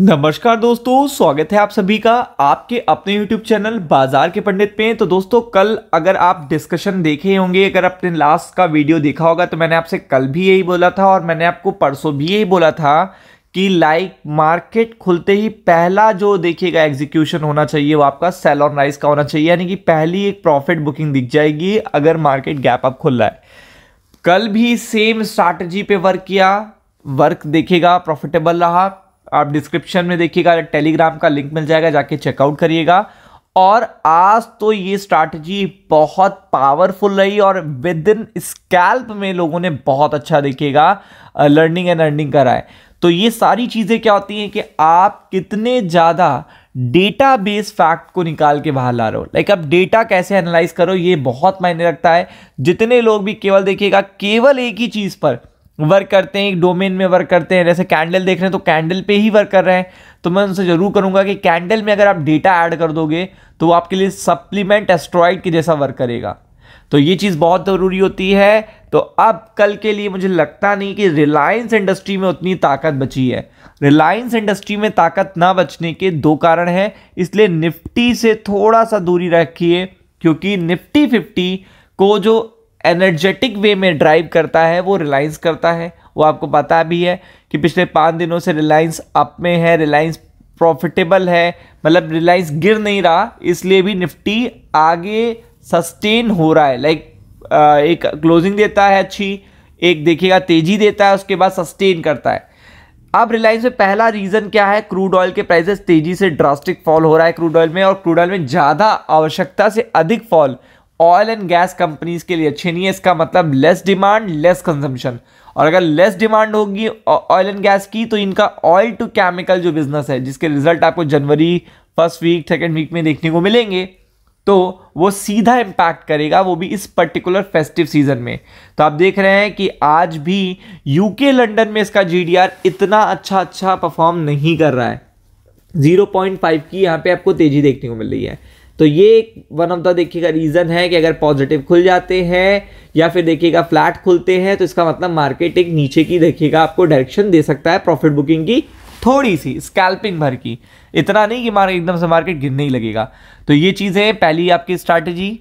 नमस्कार दोस्तों स्वागत है आप सभी का आपके अपने YouTube चैनल बाजार के पंडित पे तो दोस्तों कल अगर आप डिस्कशन देखे होंगे अगर आपने लास्ट का वीडियो देखा होगा तो मैंने आपसे कल भी यही बोला था और मैंने आपको परसों भी यही बोला था कि लाइक मार्केट खुलते ही पहला जो देखिएगा एग्जीक्यूशन होना चाहिए वो आपका सेल ऑन राइस का होना चाहिए यानी कि पहली एक प्रॉफिट बुकिंग दिख जाएगी अगर मार्केट गैप अप खुल रहा है कल भी सेम स्ट्रैटेजी पे वर्क किया वर्क देखेगा प्रॉफिटेबल रहा आप डिस्क्रिप्शन में देखिएगा टेलीग्राम का लिंक मिल जाएगा जाके चेकआउट करिएगा और आज तो ये स्ट्रैटेजी बहुत पावरफुल रही और विद इन स्कैल्प में लोगों ने बहुत अच्छा देखिएगा लर्निंग एंड अर्निंग करा है तो ये सारी चीज़ें क्या होती हैं कि आप कितने ज़्यादा डेटा बेस फैक्ट को निकाल के बाहर ला रहे हो लाइक आप डेटा कैसे एनालाइज करो ये बहुत मायने रखता है जितने लोग भी केवल देखिएगा केवल एक ही चीज़ पर वर्क करते हैं एक डोमेन में वर्क करते हैं जैसे कैंडल देख रहे हैं तो कैंडल पे ही वर्क कर रहे हैं तो मैं उनसे ज़रूर करूँगा कि कैंडल में अगर आप डेटा ऐड कर दोगे तो वो आपके लिए सप्लीमेंट एस्ट्रॉइड के जैसा वर्क करेगा तो ये चीज़ बहुत ज़रूरी होती है तो अब कल के लिए मुझे लगता नहीं कि रिलायंस इंडस्ट्री में उतनी ताकत बची है रिलायंस इंडस्ट्री में ताकत ना बचने के दो कारण हैं इसलिए निफ्टी से थोड़ा सा दूरी रखिए क्योंकि निफ्टी फिफ्टी को जो एनर्जेटिक वे में ड्राइव करता है वो रिलायंस करता है वो आपको पता भी है कि पिछले पाँच दिनों से रिलायंस अप में है रिलायंस प्रॉफिटेबल है मतलब रिलायंस गिर नहीं रहा इसलिए भी निफ्टी आगे सस्टेन हो रहा है लाइक एक क्लोजिंग देता है अच्छी एक देखिएगा तेजी देता है उसके बाद सस्टेन करता है अब रिलायंस में पहला रीज़न क्या है क्रूड ऑयल के प्राइसेस तेजी से ड्रास्टिक फॉल हो रहा है क्रूड ऑयल में और क्रूड ऑयल में ज़्यादा आवश्यकता से अधिक fall oil and gas companies के लिए अच्छे नहीं है इसका मतलब लेस डिमांड लेस कंजम्पशन और अगर लेस डिमांड होगी ऑयल एंड गैस की तो इनका ऑयल टू केमिकल जो बिजनेस है जिसके रिजल्ट आपको जनवरी फर्स्ट वीक सेकेंड वीक में देखने को मिलेंगे तो वो सीधा इम्पैक्ट करेगा वो भी इस पर्टिकुलर फेस्टिव सीजन में तो आप देख रहे हैं कि आज भी यूके लंदन में इसका जी इतना अच्छा अच्छा परफॉर्म नहीं कर रहा है 0.5 की यहाँ पे आपको तेजी देखने को मिल रही है तो ये वन ऑफ द देखिएगा रीज़न है कि अगर पॉजिटिव खुल जाते हैं या फिर देखिएगा फ्लैट खुलते हैं तो इसका मतलब मार्केट एक नीचे की देखिएगा आपको डायरेक्शन दे सकता है प्रॉफिट बुकिंग की थोड़ी सी स्कैल्पिंग भर की इतना नहीं कि मार्केट एकदम से मार्केट गिरने ही लगेगा तो ये चीज़ है पहली आपकी स्ट्रैटेजी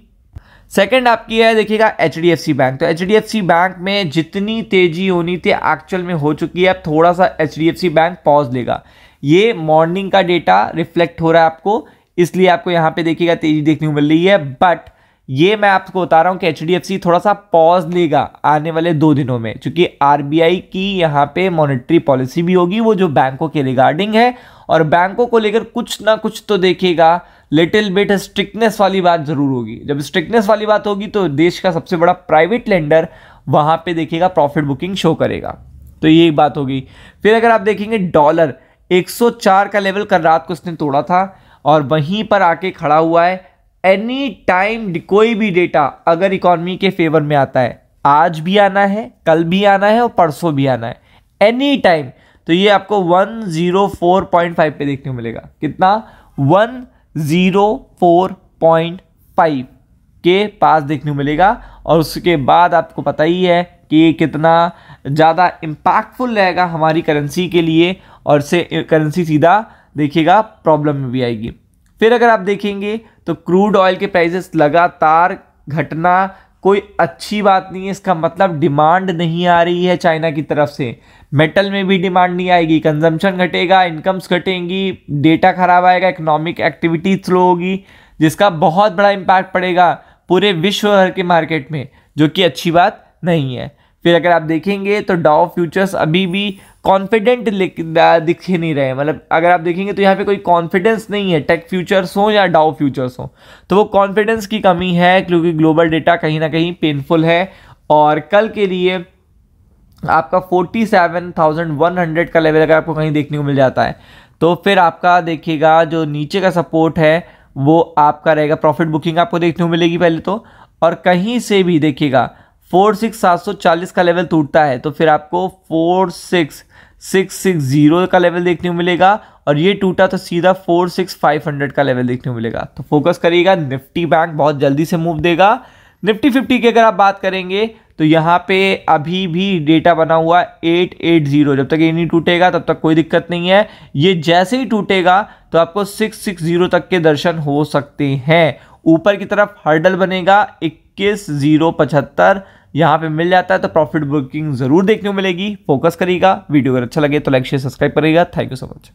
सेकंड आपकी है देखिएगा एच बैंक तो एच बैंक में जितनी तेजी होनी थी एक्चुअल में हो चुकी है अब थोड़ा सा एच बैंक पॉज लेगा ये मॉर्निंग का डेटा रिफ्लेक्ट हो रहा है आपको इसलिए आपको यहाँ पे देखिएगा तेजी देखने को मिल रही है बट ये मैं आपको बता रहा हूँ कि एच थोड़ा सा पॉज लेगा आने वाले दो दिनों में क्योंकि आर की यहाँ पे मॉनेटरी पॉलिसी भी होगी वो जो बैंकों के रिगार्डिंग है और बैंकों को लेकर कुछ ना कुछ तो देखेगा लिटिल बिट स्ट्रिक्टनेस वाली बात ज़रूर होगी जब स्ट्रिक्टनेस वाली बात होगी तो देश का सबसे बड़ा प्राइवेट लेंडर वहाँ पर देखेगा प्रॉफिट बुकिंग शो करेगा तो ये एक बात होगी फिर अगर आप देखेंगे डॉलर 104 का लेवल कल रात को उसने तोड़ा था और वहीं पर आके खड़ा हुआ है एनी टाइम कोई भी डेटा अगर इकोनॉमी के फेवर में आता है आज भी आना है कल भी आना है और परसों भी आना है एनी टाइम तो ये आपको 104.5 पे देखने को मिलेगा कितना 104.5 के पास देखने को मिलेगा और उसके बाद आपको पता ही है कि ये कितना ज़्यादा इम्पैक्टफुल रहेगा हमारी करेंसी के लिए और से करेंसी सीधा देखिएगा प्रॉब्लम में भी आएगी फिर अगर आप देखेंगे तो क्रूड ऑयल के प्राइसेस लगातार घटना कोई अच्छी बात नहीं है इसका मतलब डिमांड नहीं आ रही है चाइना की तरफ से मेटल में भी डिमांड नहीं आएगी कंजम्पशन घटेगा इनकम्स घटेंगी डेटा खराब आएगा इकोनॉमिक एक्टिविटी स्लो होगी जिसका बहुत बड़ा इम्पैक्ट पड़ेगा पूरे विश्व भर के मार्केट में जो कि अच्छी बात नहीं है फिर अगर आप देखेंगे तो डाओ फ्यूचर्स अभी भी कॉन्फिडेंट दिख ही नहीं रहे मतलब अगर आप देखेंगे तो यहाँ पे कोई कॉन्फिडेंस नहीं है टेक फ्यूचर्स हो या डाउ फ्यूचर्स हो तो वो कॉन्फिडेंस की कमी है क्योंकि ग्लोबल डेटा कहीं ना कहीं पेनफुल है और कल के लिए आपका 47,100 का लेवल अगर आपको कहीं देखने को मिल जाता है तो फिर आपका देखिएगा जो नीचे का सपोर्ट है वो आपका रहेगा प्रॉफिट बुकिंग आपको देखने को मिलेगी पहले तो और कहीं से भी देखिएगा फोर सिक्स सात सौ चालीस का लेवल टूटता है तो फिर आपको four six six six zero का लेवल देखने को मिलेगा और ये टूटा तो सीधा फोर सिक्स फाइव हंड्रेड का लेवल देखने को मिलेगा तो फोकस करिएगा निफ्टी बैंक बहुत जल्दी से मूव देगा निफ्टी फिफ्टी की अगर आप बात करेंगे तो यहाँ पे अभी भी डेटा बना हुआ एट एट जीरो जब तक ये नहीं टूटेगा तब तक कोई दिक्कत नहीं है ये जैसे ही टूटेगा तो आपको सिक्स सिक्स जीरो तक के दर्शन हो सकते हैं ऊपर की तरफ हर्डल बनेगा इक्कीस जीरो पचहत्तर यहाँ पर मिल जाता है तो प्रॉफिट बुकिंग जरूर देखने को मिलेगी फोकस करेगा वीडियो अगर अच्छा लगे तो लाइक शेयर सब्सक्राइब करेगा थैंक यू सो मच